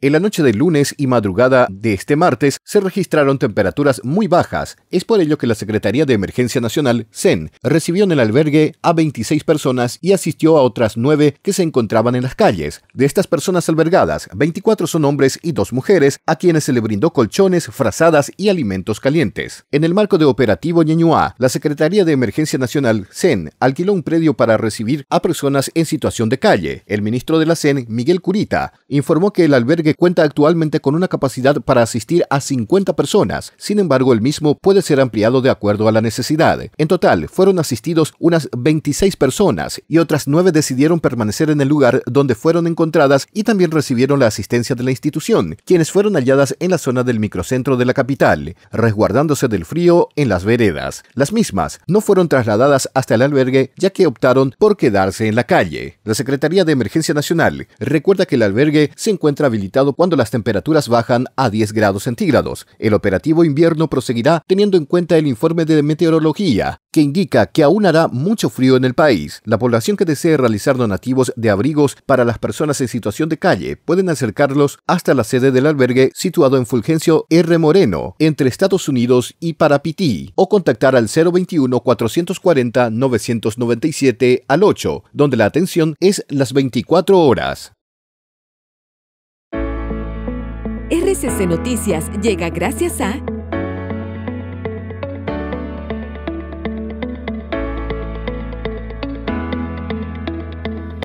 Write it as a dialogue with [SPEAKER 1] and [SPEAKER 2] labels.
[SPEAKER 1] En la noche de lunes y madrugada de este martes se registraron temperaturas muy bajas. Es por ello que la Secretaría de Emergencia Nacional, CEN, recibió en el albergue a 26 personas y asistió a otras 9 que se encontraban en las calles. De estas personas albergadas, 24 son hombres y 2 mujeres, a quienes se le brindó colchones, frazadas y alimentos calientes. En el marco de Operativo Ñeñuá, la Secretaría de Emergencia Nacional, CEN, alquiló un predio para recibir a personas en situación de calle. El ministro de la CEN, Miguel Curita, informó que el albergue cuenta actualmente con una capacidad para asistir a 50 personas, sin embargo el mismo puede ser ampliado de acuerdo a la necesidad. En total, fueron asistidos unas 26 personas y otras 9 decidieron permanecer en el lugar donde fueron encontradas y también recibieron la asistencia de la institución, quienes fueron halladas en la zona del microcentro de la capital, resguardándose del frío en las veredas. Las mismas no fueron trasladadas hasta el albergue ya que optaron por quedarse en la calle. La Secretaría de Emergencia Nacional recuerda que el albergue se encuentra habilitado cuando las temperaturas bajan a 10 grados centígrados. El operativo invierno proseguirá teniendo en cuenta el informe de meteorología, que indica que aún hará mucho frío en el país. La población que desee realizar donativos de abrigos para las personas en situación de calle pueden acercarlos hasta la sede del albergue situado en Fulgencio R. Moreno, entre Estados Unidos y Parapití, o contactar al 021-440-997 al 8, donde la atención es las 24 horas.
[SPEAKER 2] RCC Noticias llega gracias a...